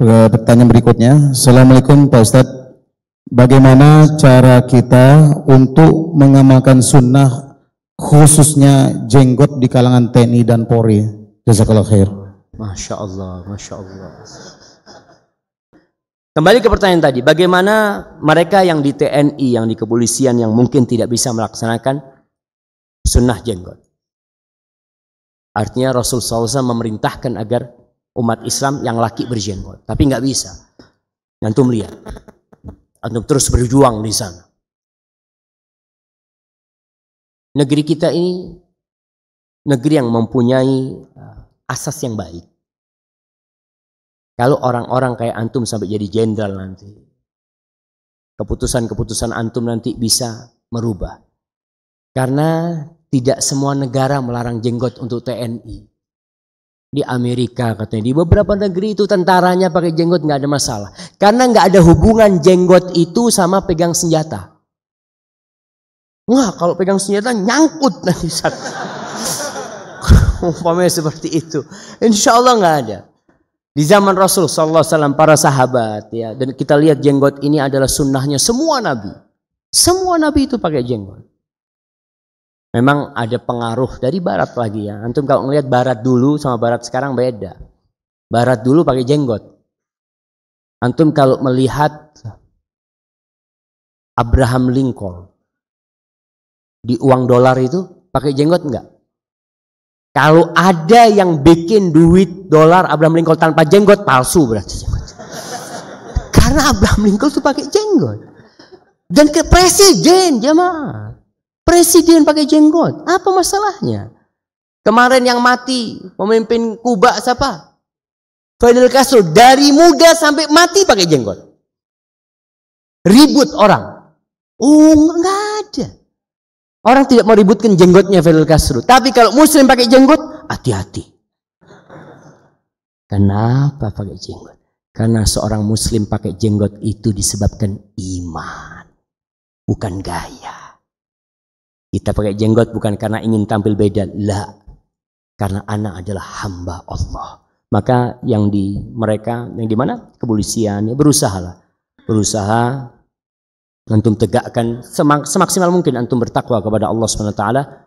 pertanyaan berikutnya. Assalamualaikum Pak Ustadz. Bagaimana cara kita untuk mengamalkan sunnah khususnya jenggot di kalangan TNI dan Polri? Jazakallah khair. Masya Allah, Masya Allah. Kembali ke pertanyaan tadi, bagaimana mereka yang di TNI, yang di kepolisian, yang mungkin tidak bisa melaksanakan sunnah jenggot? Artinya Rasul SAW memerintahkan agar umat Islam yang laki berjenggot. Tapi nggak bisa. Antum lihat. Antum terus berjuang di sana. Negeri kita ini negeri yang mempunyai eh, asas yang baik. Kalau orang-orang kayak antum sampai jadi jenderal nanti, keputusan-keputusan antum nanti bisa merubah. Karena tidak semua negara melarang jenggot untuk TNI di Amerika katanya di beberapa negeri itu tentaranya pakai jenggot nggak ada masalah karena nggak ada hubungan jenggot itu sama pegang senjata wah kalau pegang senjata nyangkut nanti umpamanya seperti itu insya Allah nggak ada di zaman Rasul Sallallahu Wasallam para sahabat ya dan kita lihat jenggot ini adalah sunnahnya semua nabi semua nabi itu pakai jenggot memang ada pengaruh dari barat lagi ya. Antum kalau ngelihat barat dulu sama barat sekarang beda. Barat dulu pakai jenggot. Antum kalau melihat Abraham Lincoln di uang dolar itu pakai jenggot enggak? Kalau ada yang bikin duit dolar Abraham Lincoln tanpa jenggot palsu berarti. Karena Abraham Lincoln tuh pakai jenggot. Dan ke presiden jemaah. Presiden pakai jenggot. Apa masalahnya? Kemarin yang mati pemimpin Kuba siapa? Fidel Castro dari muda sampai mati pakai jenggot. Ribut orang. Oh, enggak ada. Orang tidak mau ributkan jenggotnya Fidel Castro. Tapi kalau muslim pakai jenggot, hati-hati. Kenapa pakai jenggot? Karena seorang muslim pakai jenggot itu disebabkan iman, bukan gaya. Kita pakai jenggot bukan karena ingin tampil beda. La. Karena anak adalah hamba Allah. Maka yang di mereka, yang di mana? Kepolisian. Ya lah, Berusaha antum tegakkan semak, semaksimal mungkin antum bertakwa kepada Allah SWT.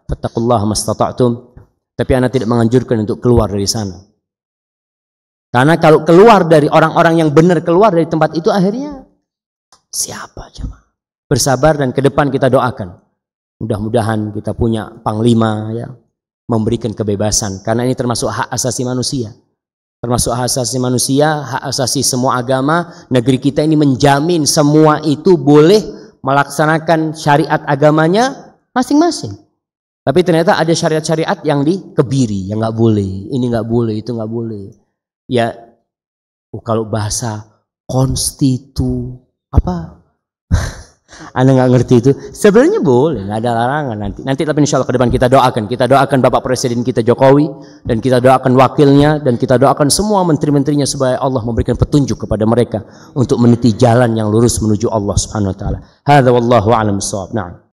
Fattakullah mastata'tum. Tapi anak tidak menganjurkan untuk keluar dari sana. Karena kalau keluar dari orang-orang yang benar keluar dari tempat itu akhirnya siapa coba? Bersabar dan ke depan kita doakan. Mudah-mudahan kita punya panglima ya memberikan kebebasan karena ini termasuk hak asasi manusia. Termasuk hak asasi manusia, hak asasi semua agama, negeri kita ini menjamin semua itu boleh melaksanakan syariat agamanya masing-masing. Tapi ternyata ada syariat-syariat yang dikebiri, yang nggak boleh, ini nggak boleh, itu nggak boleh. Ya, oh, kalau bahasa konstitu apa anda nggak ngerti itu. Sebenarnya boleh, nggak ada larangan nanti. Nanti tapi insya Allah ke depan kita doakan. Kita doakan Bapak Presiden kita Jokowi dan kita doakan wakilnya dan kita doakan semua menteri-menterinya supaya Allah memberikan petunjuk kepada mereka untuk meniti jalan yang lurus menuju Allah Subhanahu wa taala. Hadza wallahu a'lam bissawab.